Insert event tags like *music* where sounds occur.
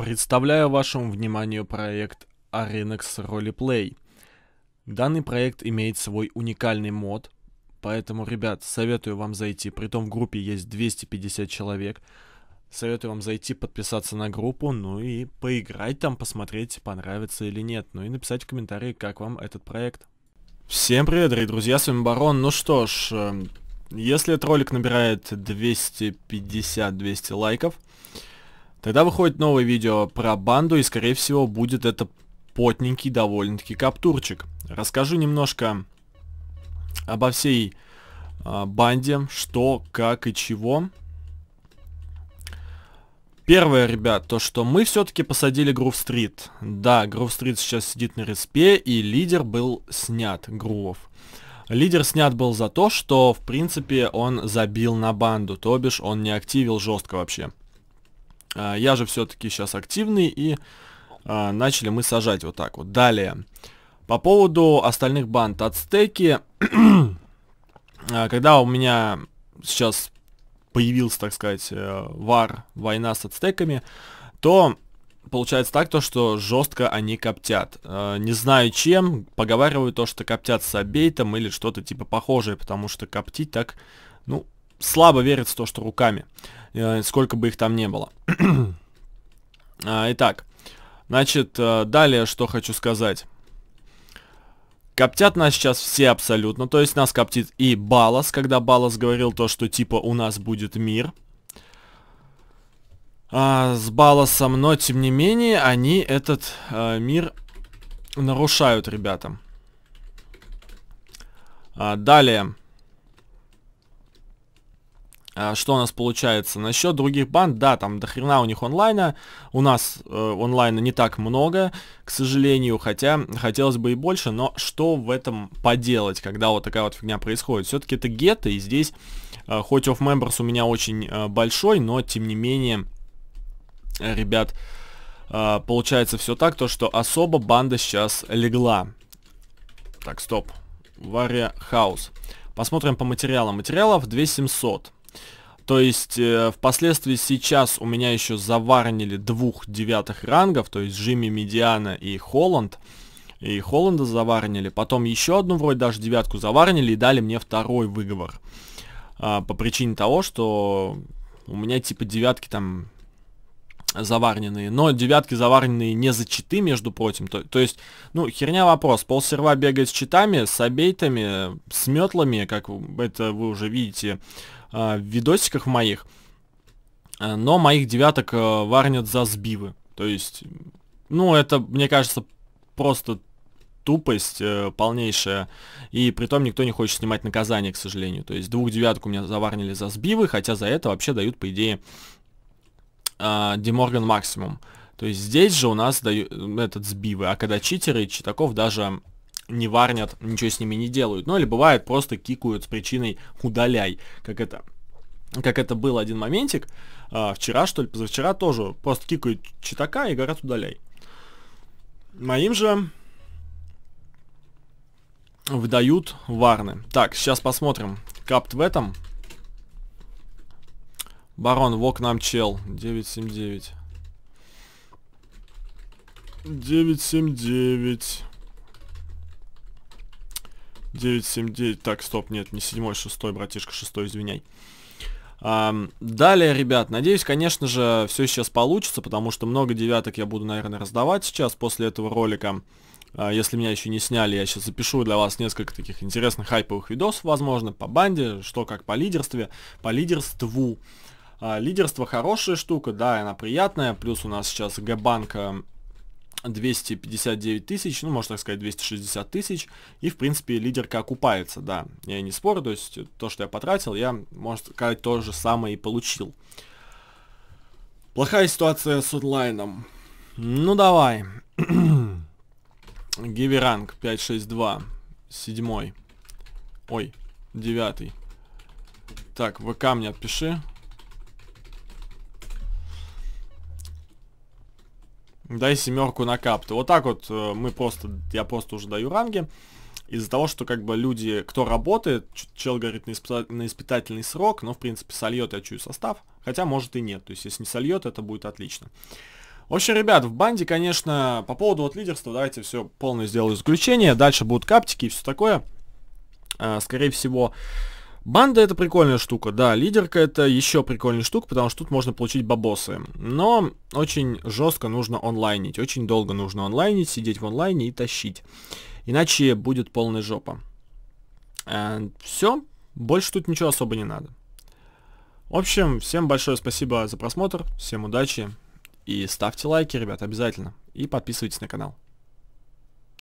Представляю вашему вниманию проект Arenex Roleplay. Данный проект имеет свой уникальный мод, поэтому, ребят, советую вам зайти, При том в группе есть 250 человек, советую вам зайти, подписаться на группу, ну и поиграть там, посмотреть, понравится или нет, ну и написать в комментарии, как вам этот проект. Всем привет, дорогие друзья, с вами Барон, ну что ж, эм, если этот ролик набирает 250-200 лайков, Тогда выходит новое видео про банду, и скорее всего будет это потненький довольно-таки каптурчик. Расскажу немножко обо всей э, банде, что, как и чего. Первое, ребят, то, что мы все-таки посадили Грув Стрит. Да, Грув Стрит сейчас сидит на респе, и лидер был снят, Грувов. Лидер снят был за то, что, в принципе, он забил на банду, то бишь он не активил жестко вообще. А, я же все-таки сейчас активный, и а, начали мы сажать вот так вот. Далее. По поводу остальных банд Ацтеки, *clears throat* а, когда у меня сейчас появился, так сказать, э, вар, война с отстеками, то получается так, то, что жестко они коптят. Э, не знаю чем, поговариваю то, что коптят с обейтом или что-то типа похожее, потому что коптить так, ну, слабо верит в то, что руками, э, сколько бы их там не было. *clears throat* А, итак, значит, э, далее что хочу сказать. Коптят нас сейчас все абсолютно, то есть нас коптит и Балас, когда Балас говорил то, что типа у нас будет мир. А, с Баласом, но тем не менее они этот а, мир нарушают, ребята. А, далее. Э, что у нас получается? Насчет других банд, да, там дохрена у них онлайна. У нас э, онлайна не так много, к сожалению, хотя хотелось бы и больше, но что в этом поделать, когда вот такая вот фигня происходит? Все-таки это гетто, и здесь э, хоть of members у меня очень э, большой, но тем не менее, э, ребят, э, получается все так, то что особо банда сейчас легла. Так, стоп. Варя Хаус. Посмотрим по материалам. Материалов 2700. То есть э, впоследствии сейчас у меня еще заварнили двух девятых рангов, то есть Джимми Медиана и Холланд. И Холланда заварнили. Потом еще одну вроде даже девятку заварнили и дали мне второй выговор. Э, по причине того, что у меня типа девятки там заварненные, но девятки заварненные не за читы, между прочим. То, то есть, ну, херня вопрос. Пол серва бегает с читами, с обейтами, с метлами, как это вы уже видите э, в видосиках моих. А, но моих девяток э, варнят за сбивы. То есть, ну, это, мне кажется, просто тупость э, полнейшая. И при том никто не хочет снимать наказание, к сожалению. То есть двух девяток у меня заварнили за сбивы, хотя за это вообще дают, по идее, а, Деморган максимум. То есть здесь же у нас дают этот сбивы, а когда читеры, читаков даже не варнят, ничего с ними не делают. Ну или бывает просто кикают с причиной удаляй, как это как это был один моментик, э, вчера, что ли, позавчера тоже, просто кикают читака и говорят удаляй. Моим же выдают варны. Так, сейчас посмотрим, капт в этом, Барон, вок нам чел. 979. 979. 979. Так, стоп, нет, не седьмой, шестой, братишка, шестой, извиняй. Um, далее, ребят, надеюсь, конечно же, все сейчас получится, потому что много девяток я буду, наверное, раздавать сейчас после этого ролика. Uh, если меня еще не сняли, я сейчас запишу для вас несколько таких интересных хайповых видосов, возможно, по банде, что как по лидерстве, по лидерству. А, лидерство хорошая штука, да, она приятная. Плюс у нас сейчас Г-банка 259 э, тысяч, ну, можно так сказать, 260 тысяч, и, в принципе, лидерка окупается, да, я не спорю, то есть то, что я потратил, я, может сказать, то же самое и получил. Плохая ситуация с онлайном. Ну, давай. *clears throat* Гиверанг 562, седьмой, ой, девятый. Так, ВК мне отпиши. Дай семерку на капты. Вот так вот э, мы просто, я просто уже даю ранги. Из-за того, что как бы люди, кто работает, чел говорит на, исп... на испытательный срок, но в принципе сольет, я чую состав. Хотя может и нет. То есть если не сольет, это будет отлично. В общем, ребят, в банде, конечно, по поводу вот лидерства, давайте все полное сделаю исключение. Дальше будут каптики и все такое. Э, скорее всего, Банда это прикольная штука, да, лидерка это еще прикольная штука, потому что тут можно получить бабосы. Но очень жестко нужно онлайнить, очень долго нужно онлайнить, сидеть в онлайне и тащить. Иначе будет полная жопа. Э, все, больше тут ничего особо не надо. В общем, всем большое спасибо за просмотр, всем удачи и ставьте лайки, ребят, обязательно. И подписывайтесь на канал.